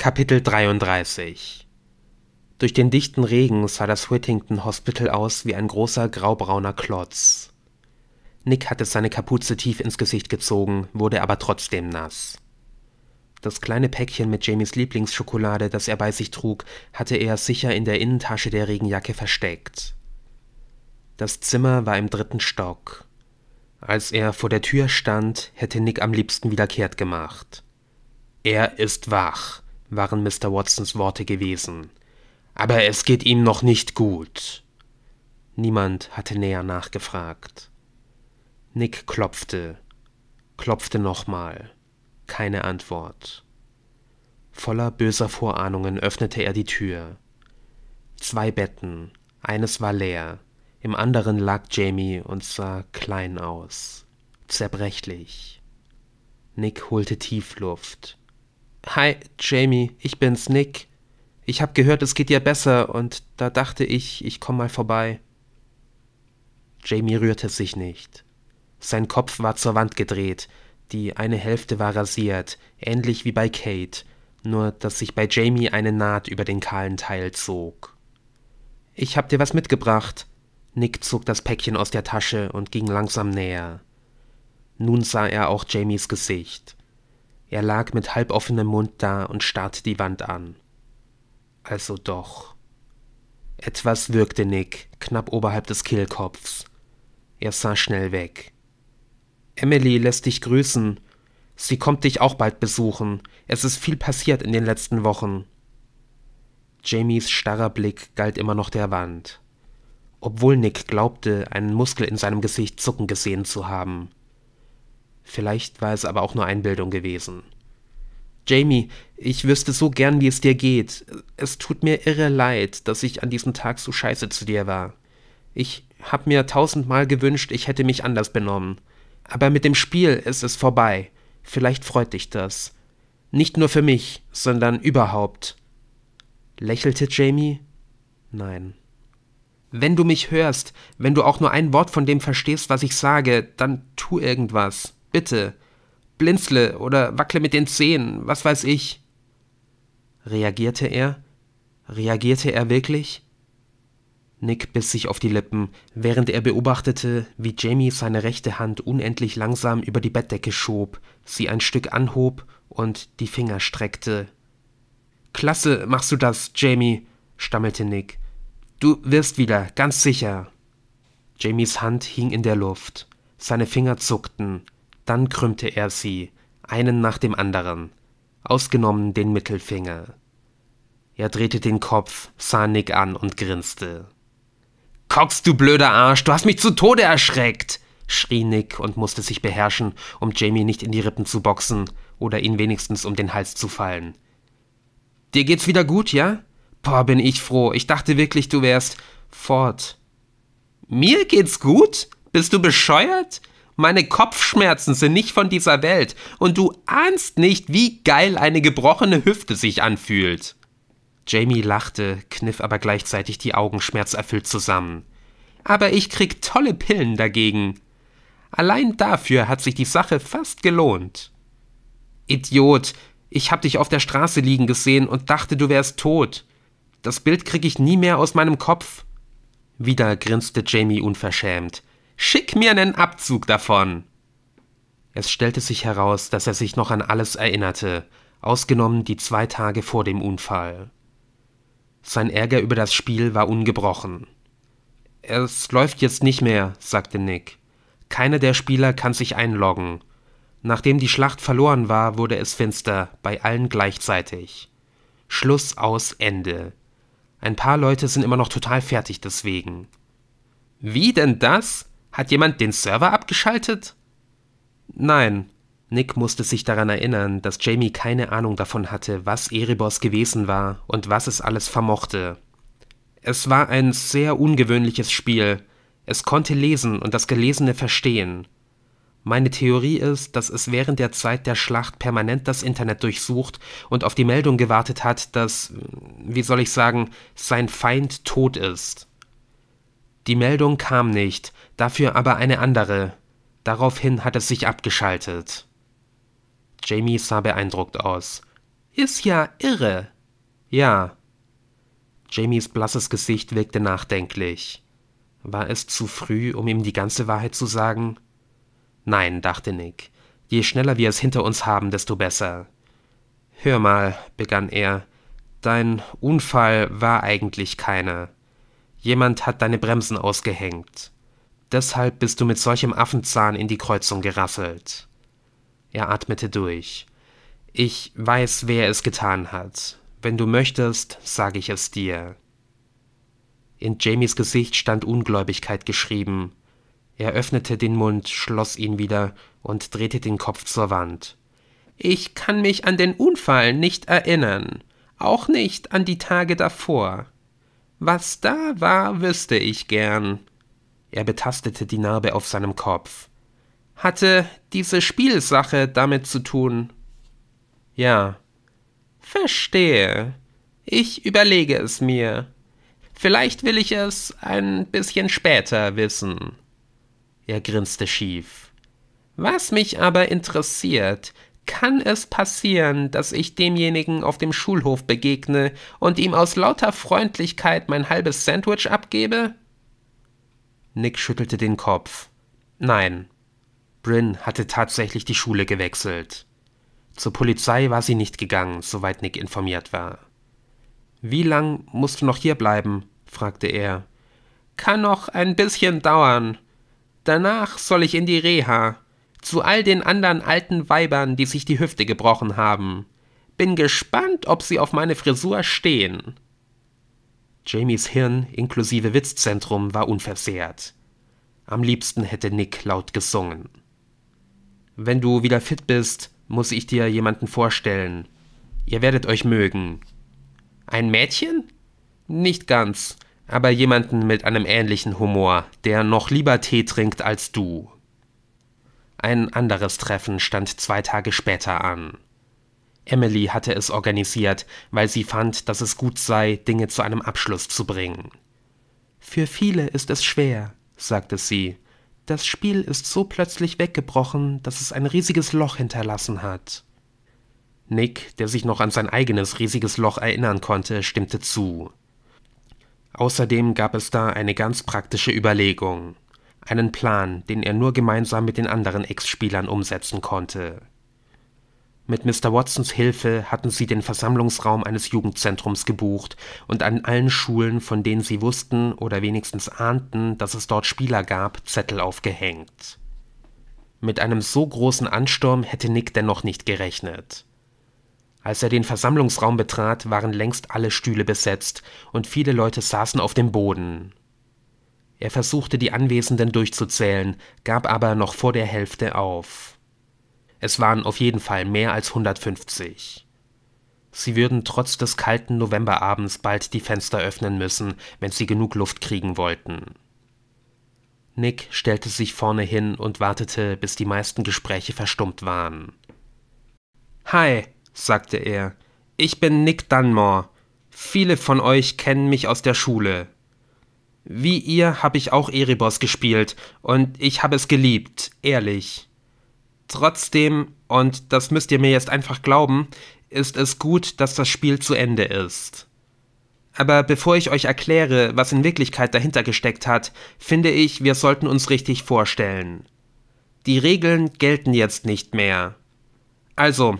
Kapitel 33 Durch den dichten Regen sah das Whittington Hospital aus wie ein großer graubrauner Klotz. Nick hatte seine Kapuze tief ins Gesicht gezogen, wurde aber trotzdem nass. Das kleine Päckchen mit Jamies Lieblingsschokolade, das er bei sich trug, hatte er sicher in der Innentasche der Regenjacke versteckt. Das Zimmer war im dritten Stock. Als er vor der Tür stand, hätte Nick am liebsten wieder kehrt gemacht. Er ist wach, waren Mr. Watsons Worte gewesen. Aber es geht ihm noch nicht gut. Niemand hatte näher nachgefragt. Nick klopfte, klopfte nochmal. Keine Antwort. Voller böser Vorahnungen öffnete er die Tür. Zwei Betten, eines war leer, im anderen lag Jamie und sah klein aus, zerbrechlich. Nick holte Tiefluft, Hi, Jamie, ich bin's, Nick. Ich hab gehört, es geht dir besser und da dachte ich, ich komm mal vorbei. Jamie rührte sich nicht. Sein Kopf war zur Wand gedreht, die eine Hälfte war rasiert, ähnlich wie bei Kate, nur dass sich bei Jamie eine Naht über den kahlen Teil zog. Ich hab dir was mitgebracht. Nick zog das Päckchen aus der Tasche und ging langsam näher. Nun sah er auch Jamies Gesicht. Er lag mit halboffenem Mund da und starrte die Wand an. Also doch. Etwas würgte Nick, knapp oberhalb des Kehlkopfs. Er sah schnell weg. Emily lässt dich grüßen. Sie kommt dich auch bald besuchen. Es ist viel passiert in den letzten Wochen. Jamies starrer Blick galt immer noch der Wand. Obwohl Nick glaubte, einen Muskel in seinem Gesicht zucken gesehen zu haben. Vielleicht war es aber auch nur Einbildung gewesen. Jamie, ich wüsste so gern, wie es dir geht. Es tut mir irre leid, dass ich an diesem Tag so scheiße zu dir war. Ich hab mir tausendmal gewünscht, ich hätte mich anders benommen. Aber mit dem Spiel ist es vorbei. Vielleicht freut dich das. Nicht nur für mich, sondern überhaupt. Lächelte Jamie? Nein. Wenn du mich hörst, wenn du auch nur ein Wort von dem verstehst, was ich sage, dann tu irgendwas. Bitte, blinzle oder wackle mit den Zehen, was weiß ich. Reagierte er? Reagierte er wirklich? Nick biss sich auf die Lippen, während er beobachtete, wie Jamie seine rechte Hand unendlich langsam über die Bettdecke schob, sie ein Stück anhob und die Finger streckte. Klasse machst du das, Jamie, stammelte Nick. Du wirst wieder, ganz sicher. Jamies Hand hing in der Luft. Seine Finger zuckten. Dann krümmte er sie, einen nach dem anderen, ausgenommen den Mittelfinger. Er drehte den Kopf, sah Nick an und grinste. Cox, du blöder Arsch, du hast mich zu Tode erschreckt! schrie Nick und musste sich beherrschen, um Jamie nicht in die Rippen zu boxen oder ihn wenigstens um den Hals zu fallen. Dir geht's wieder gut, ja? Boah, bin ich froh. Ich dachte wirklich, du wärst fort. Mir geht's gut? Bist du bescheuert? Meine Kopfschmerzen sind nicht von dieser Welt und du ahnst nicht, wie geil eine gebrochene Hüfte sich anfühlt. Jamie lachte, kniff aber gleichzeitig die Augen schmerzerfüllt zusammen. Aber ich krieg tolle Pillen dagegen. Allein dafür hat sich die Sache fast gelohnt. Idiot, ich hab dich auf der Straße liegen gesehen und dachte, du wärst tot. Das Bild krieg ich nie mehr aus meinem Kopf. Wieder grinste Jamie unverschämt. Schick mir einen Abzug davon. Es stellte sich heraus, dass er sich noch an alles erinnerte, ausgenommen die zwei Tage vor dem Unfall. Sein Ärger über das Spiel war ungebrochen. Es läuft jetzt nicht mehr, sagte Nick. Keiner der Spieler kann sich einloggen. Nachdem die Schlacht verloren war, wurde es finster, bei allen gleichzeitig. Schluss aus Ende. Ein paar Leute sind immer noch total fertig deswegen. Wie denn das? Hat jemand den Server abgeschaltet? Nein. Nick musste sich daran erinnern, dass Jamie keine Ahnung davon hatte, was Erebos gewesen war und was es alles vermochte. Es war ein sehr ungewöhnliches Spiel. Es konnte lesen und das Gelesene verstehen. Meine Theorie ist, dass es während der Zeit der Schlacht permanent das Internet durchsucht und auf die Meldung gewartet hat, dass, wie soll ich sagen, sein Feind tot ist. Die Meldung kam nicht, dafür aber eine andere. Daraufhin hat es sich abgeschaltet. Jamie sah beeindruckt aus. Ist ja irre. Ja. Jamies blasses Gesicht wirkte nachdenklich. War es zu früh, um ihm die ganze Wahrheit zu sagen? Nein, dachte Nick. Je schneller wir es hinter uns haben, desto besser. Hör mal, begann er, dein Unfall war eigentlich keiner. Jemand hat deine Bremsen ausgehängt. Deshalb bist du mit solchem Affenzahn in die Kreuzung gerasselt. Er atmete durch. Ich weiß, wer es getan hat. Wenn du möchtest, sage ich es dir. In Jamies Gesicht stand Ungläubigkeit geschrieben. Er öffnete den Mund, schloss ihn wieder und drehte den Kopf zur Wand. Ich kann mich an den Unfall nicht erinnern, auch nicht an die Tage davor. Was da war, wüsste ich gern. Er betastete die Narbe auf seinem Kopf. Hatte diese Spielsache damit zu tun? Ja. Verstehe. Ich überlege es mir. Vielleicht will ich es ein bisschen später wissen. Er grinste schief. Was mich aber interessiert, kann es passieren, dass ich demjenigen auf dem Schulhof begegne und ihm aus lauter Freundlichkeit mein halbes Sandwich abgebe? Nick schüttelte den Kopf. Nein. Bryn hatte tatsächlich die Schule gewechselt. Zur Polizei war sie nicht gegangen, soweit Nick informiert war. Wie lang musst du noch hier bleiben? fragte er. Kann noch ein bisschen dauern. Danach soll ich in die Reha zu all den anderen alten Weibern, die sich die Hüfte gebrochen haben. Bin gespannt, ob sie auf meine Frisur stehen. Jamies Hirn inklusive Witzzentrum war unversehrt. Am liebsten hätte Nick laut gesungen. Wenn du wieder fit bist, muss ich dir jemanden vorstellen. Ihr werdet euch mögen. Ein Mädchen? Nicht ganz, aber jemanden mit einem ähnlichen Humor, der noch lieber Tee trinkt als du. Ein anderes Treffen stand zwei Tage später an. Emily hatte es organisiert, weil sie fand, dass es gut sei, Dinge zu einem Abschluss zu bringen. Für viele ist es schwer, sagte sie. Das Spiel ist so plötzlich weggebrochen, dass es ein riesiges Loch hinterlassen hat. Nick, der sich noch an sein eigenes riesiges Loch erinnern konnte, stimmte zu. Außerdem gab es da eine ganz praktische Überlegung einen Plan, den er nur gemeinsam mit den anderen Ex-Spielern umsetzen konnte. Mit Mr. Watsons Hilfe hatten sie den Versammlungsraum eines Jugendzentrums gebucht und an allen Schulen, von denen sie wussten oder wenigstens ahnten, dass es dort Spieler gab, Zettel aufgehängt. Mit einem so großen Ansturm hätte Nick dennoch nicht gerechnet. Als er den Versammlungsraum betrat, waren längst alle Stühle besetzt und viele Leute saßen auf dem Boden. Er versuchte die Anwesenden durchzuzählen, gab aber noch vor der Hälfte auf. Es waren auf jeden Fall mehr als 150. Sie würden trotz des kalten Novemberabends bald die Fenster öffnen müssen, wenn sie genug Luft kriegen wollten. Nick stellte sich vorne hin und wartete, bis die meisten Gespräche verstummt waren. Hi, sagte er, ich bin Nick Dunmore. Viele von euch kennen mich aus der Schule. Wie ihr habe ich auch Erebos gespielt und ich habe es geliebt, ehrlich. Trotzdem, und das müsst ihr mir jetzt einfach glauben, ist es gut, dass das Spiel zu Ende ist. Aber bevor ich euch erkläre, was in Wirklichkeit dahinter gesteckt hat, finde ich, wir sollten uns richtig vorstellen. Die Regeln gelten jetzt nicht mehr. Also,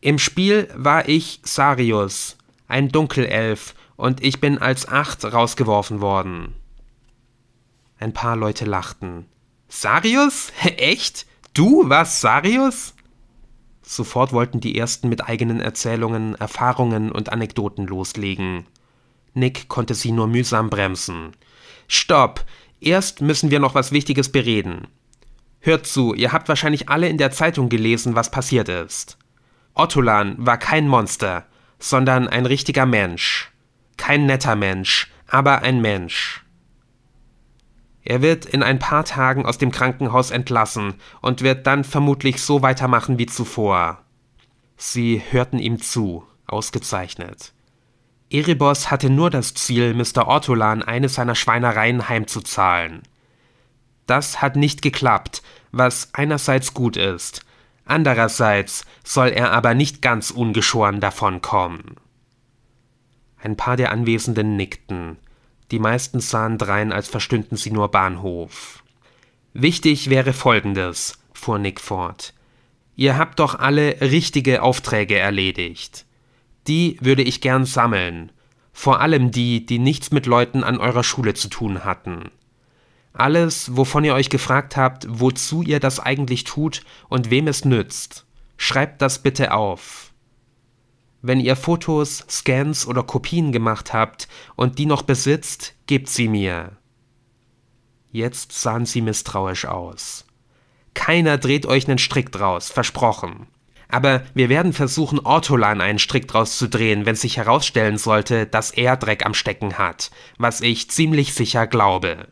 im Spiel war ich Sarius, ein Dunkelelf, und ich bin als acht rausgeworfen worden. Ein paar Leute lachten. Sarius? Echt? Du warst Sarius? Sofort wollten die ersten mit eigenen Erzählungen, Erfahrungen und Anekdoten loslegen. Nick konnte sie nur mühsam bremsen. Stopp! Erst müssen wir noch was Wichtiges bereden. Hört zu, ihr habt wahrscheinlich alle in der Zeitung gelesen, was passiert ist. Ottolan war kein Monster, sondern ein richtiger Mensch. Kein netter Mensch, aber ein Mensch. Er wird in ein paar Tagen aus dem Krankenhaus entlassen und wird dann vermutlich so weitermachen wie zuvor. Sie hörten ihm zu, ausgezeichnet. Erebos hatte nur das Ziel, Mr. Ortolan eine seiner Schweinereien heimzuzahlen. Das hat nicht geklappt, was einerseits gut ist, andererseits soll er aber nicht ganz ungeschoren davonkommen. Ein paar der Anwesenden nickten. Die meisten sahen drein, als verstünden sie nur Bahnhof. Wichtig wäre Folgendes, fuhr Nick fort. Ihr habt doch alle richtige Aufträge erledigt. Die würde ich gern sammeln. Vor allem die, die nichts mit Leuten an eurer Schule zu tun hatten. Alles, wovon ihr euch gefragt habt, wozu ihr das eigentlich tut und wem es nützt. Schreibt das bitte auf. Wenn ihr Fotos, Scans oder Kopien gemacht habt und die noch besitzt, gebt sie mir. Jetzt sahen sie misstrauisch aus. Keiner dreht euch nen Strick draus, versprochen. Aber wir werden versuchen, Ortolan einen Strick draus zu drehen, wenn sich herausstellen sollte, dass er Dreck am Stecken hat, was ich ziemlich sicher glaube.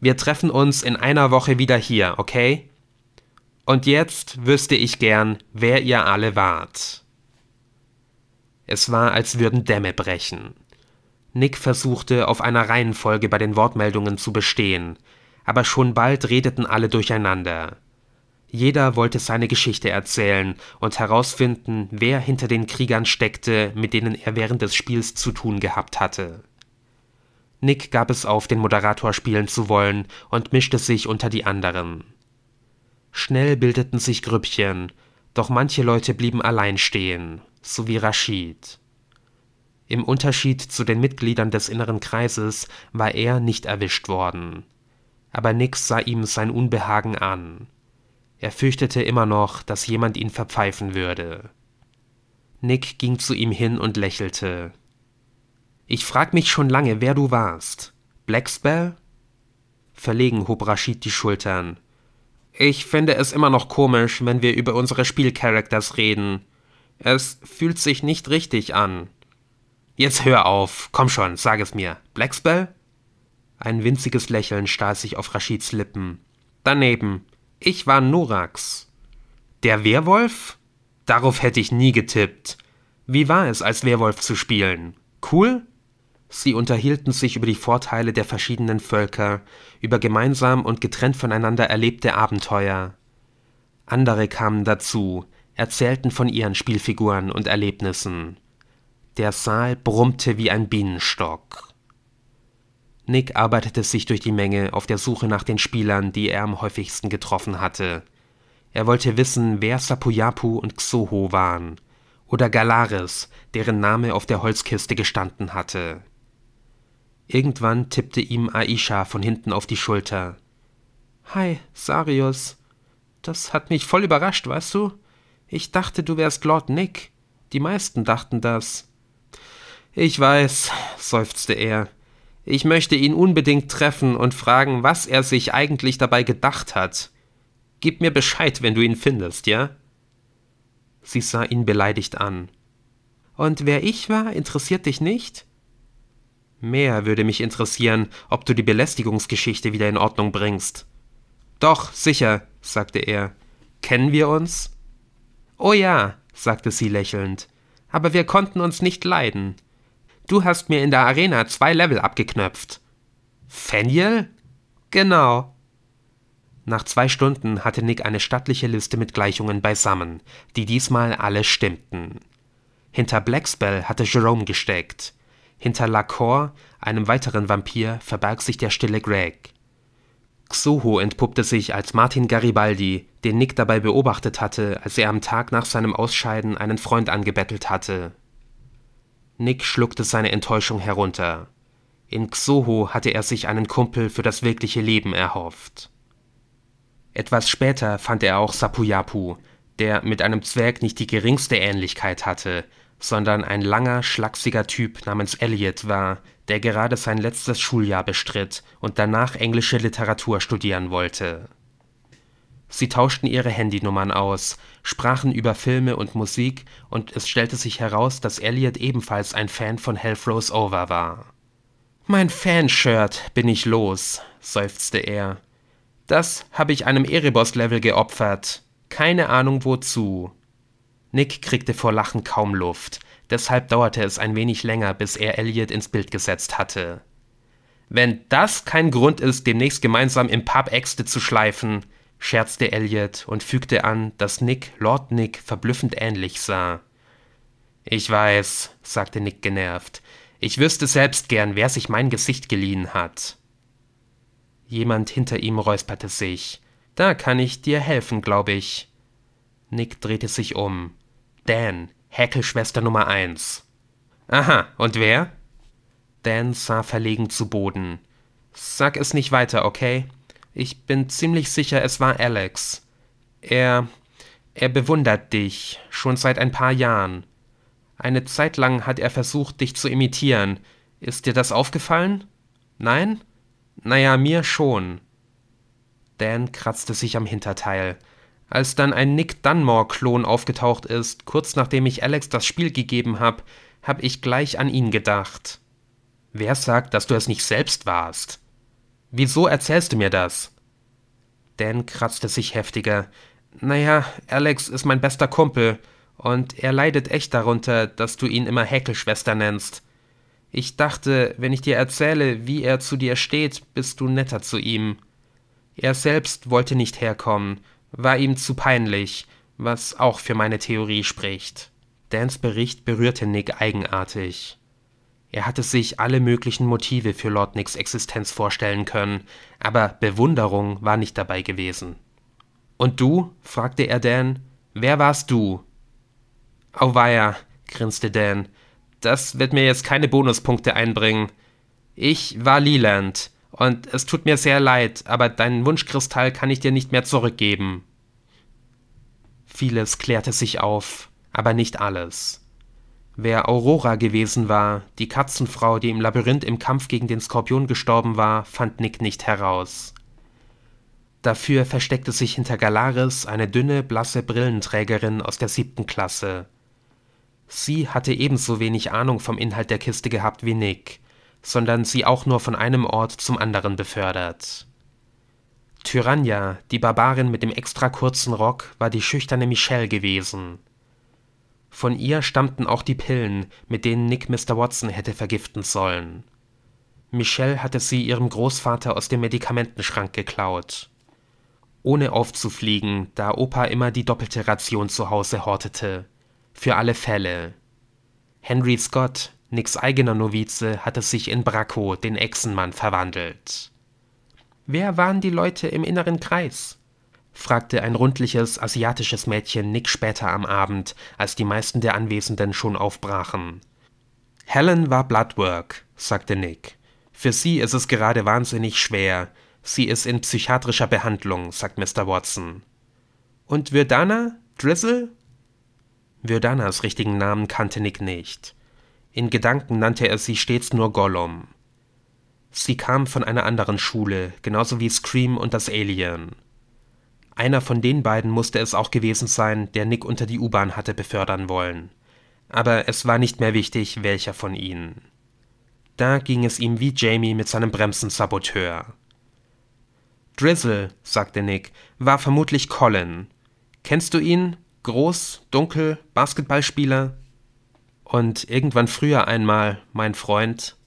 Wir treffen uns in einer Woche wieder hier, okay? Und jetzt wüsste ich gern, wer ihr alle wart. Es war, als würden Dämme brechen. Nick versuchte, auf einer Reihenfolge bei den Wortmeldungen zu bestehen, aber schon bald redeten alle durcheinander. Jeder wollte seine Geschichte erzählen und herausfinden, wer hinter den Kriegern steckte, mit denen er während des Spiels zu tun gehabt hatte. Nick gab es auf, den Moderator spielen zu wollen und mischte sich unter die anderen. Schnell bildeten sich Grüppchen, doch manche Leute blieben allein stehen sowie Rashid. Im Unterschied zu den Mitgliedern des inneren Kreises war er nicht erwischt worden. Aber Nix sah ihm sein Unbehagen an. Er fürchtete immer noch, dass jemand ihn verpfeifen würde. Nick ging zu ihm hin und lächelte. Ich frag mich schon lange, wer du warst. Blackspell? Verlegen hob Rashid die Schultern. Ich finde es immer noch komisch, wenn wir über unsere Spielcharacters reden. Es fühlt sich nicht richtig an. Jetzt hör auf, komm schon, sag es mir. Blackspell? Ein winziges Lächeln stahl sich auf Rashids Lippen. Daneben, ich war Norax. Der Werwolf? Darauf hätte ich nie getippt. Wie war es, als Werwolf zu spielen? Cool? Sie unterhielten sich über die Vorteile der verschiedenen Völker, über gemeinsam und getrennt voneinander erlebte Abenteuer. Andere kamen dazu, erzählten von ihren Spielfiguren und Erlebnissen. Der Saal brummte wie ein Bienenstock. Nick arbeitete sich durch die Menge auf der Suche nach den Spielern, die er am häufigsten getroffen hatte. Er wollte wissen, wer Sapuyapu und Xoho waren. Oder Galaris, deren Name auf der Holzkiste gestanden hatte. Irgendwann tippte ihm Aisha von hinten auf die Schulter. Hi, Sarius. Das hat mich voll überrascht, weißt du? Ich dachte, du wärst Lord Nick. Die meisten dachten das. Ich weiß, seufzte er. Ich möchte ihn unbedingt treffen und fragen, was er sich eigentlich dabei gedacht hat. Gib mir Bescheid, wenn du ihn findest, ja? Sie sah ihn beleidigt an. Und wer ich war, interessiert dich nicht? Mehr würde mich interessieren, ob du die Belästigungsgeschichte wieder in Ordnung bringst. Doch, sicher, sagte er. Kennen wir uns? Oh ja, sagte sie lächelnd, aber wir konnten uns nicht leiden. Du hast mir in der Arena zwei Level abgeknöpft. Feniel? Genau. Nach zwei Stunden hatte Nick eine stattliche Liste mit Gleichungen beisammen, die diesmal alle stimmten. Hinter Blackspell hatte Jerome gesteckt. Hinter Lacor, einem weiteren Vampir, verbarg sich der stille Greg. Xoho entpuppte sich als Martin Garibaldi, den Nick dabei beobachtet hatte, als er am Tag nach seinem Ausscheiden einen Freund angebettelt hatte. Nick schluckte seine Enttäuschung herunter. In Xoho hatte er sich einen Kumpel für das wirkliche Leben erhofft. Etwas später fand er auch Sapuyapu, der mit einem Zwerg nicht die geringste Ähnlichkeit hatte, sondern ein langer, schlachsiger Typ namens Elliot war, der gerade sein letztes Schuljahr bestritt und danach englische Literatur studieren wollte. Sie tauschten ihre Handynummern aus, sprachen über Filme und Musik und es stellte sich heraus, dass Elliot ebenfalls ein Fan von Hellthrows Over war. Mein Fanshirt bin ich los, seufzte er. Das habe ich einem Erebos-Level geopfert. Keine Ahnung wozu. Nick kriegte vor Lachen kaum Luft, deshalb dauerte es ein wenig länger, bis er Elliot ins Bild gesetzt hatte. Wenn das kein Grund ist, demnächst gemeinsam im Pub Äxte zu schleifen, scherzte Elliot und fügte an, dass Nick Lord Nick verblüffend ähnlich sah. Ich weiß, sagte Nick genervt. Ich wüsste selbst gern, wer sich mein Gesicht geliehen hat. Jemand hinter ihm räusperte sich. Da kann ich dir helfen, glaube ich. Nick drehte sich um. Dan, Häkelschwester Nummer 1. Aha, und wer? Dan sah verlegen zu Boden. Sag es nicht weiter, okay? Ich bin ziemlich sicher, es war Alex. Er. er bewundert dich, schon seit ein paar Jahren. Eine Zeit lang hat er versucht, dich zu imitieren. Ist dir das aufgefallen? Nein? Naja, mir schon. Dan kratzte sich am Hinterteil. Als dann ein Nick Dunmore-Klon aufgetaucht ist, kurz nachdem ich Alex das Spiel gegeben habe, habe ich gleich an ihn gedacht. Wer sagt, dass du es nicht selbst warst? Wieso erzählst du mir das? Dan kratzte sich heftiger. Naja, Alex ist mein bester Kumpel, und er leidet echt darunter, dass du ihn immer Häkelschwester nennst. Ich dachte, wenn ich dir erzähle, wie er zu dir steht, bist du netter zu ihm. Er selbst wollte nicht herkommen, war ihm zu peinlich, was auch für meine Theorie spricht. Dans Bericht berührte Nick eigenartig. Er hatte sich alle möglichen Motive für Lord Nicks Existenz vorstellen können, aber Bewunderung war nicht dabei gewesen. Und du? fragte er Dan. Wer warst du? Auweia, grinste Dan. Das wird mir jetzt keine Bonuspunkte einbringen. Ich war Leland. Und es tut mir sehr leid, aber deinen Wunschkristall kann ich dir nicht mehr zurückgeben. Vieles klärte sich auf, aber nicht alles. Wer Aurora gewesen war, die Katzenfrau, die im Labyrinth im Kampf gegen den Skorpion gestorben war, fand Nick nicht heraus. Dafür versteckte sich hinter Galaris eine dünne, blasse Brillenträgerin aus der siebten Klasse. Sie hatte ebenso wenig Ahnung vom Inhalt der Kiste gehabt wie Nick sondern sie auch nur von einem Ort zum anderen befördert. Tyrannia, die Barbarin mit dem extra kurzen Rock, war die schüchterne Michelle gewesen. Von ihr stammten auch die Pillen, mit denen Nick Mr. Watson hätte vergiften sollen. Michelle hatte sie ihrem Großvater aus dem Medikamentenschrank geklaut. Ohne aufzufliegen, da Opa immer die doppelte Ration zu Hause hortete. Für alle Fälle. Henry Scott, Nicks eigener Novize hatte sich in Bracco, den Echsenmann, verwandelt. Wer waren die Leute im inneren Kreis? fragte ein rundliches asiatisches Mädchen Nick später am Abend, als die meisten der Anwesenden schon aufbrachen. Helen war Bloodwork, sagte Nick. Für sie ist es gerade wahnsinnig schwer. Sie ist in psychiatrischer Behandlung, sagt Mr. Watson. Und Verdana? Drizzle? Verdanas richtigen Namen kannte Nick nicht. In Gedanken nannte er sie stets nur Gollum. Sie kamen von einer anderen Schule, genauso wie Scream und das Alien. Einer von den beiden musste es auch gewesen sein, der Nick unter die U-Bahn hatte befördern wollen. Aber es war nicht mehr wichtig, welcher von ihnen. Da ging es ihm wie Jamie mit seinem Bremsensaboteur. Drizzle, sagte Nick, war vermutlich Colin. Kennst du ihn? Groß, dunkel, Basketballspieler? Und irgendwann früher einmal mein Freund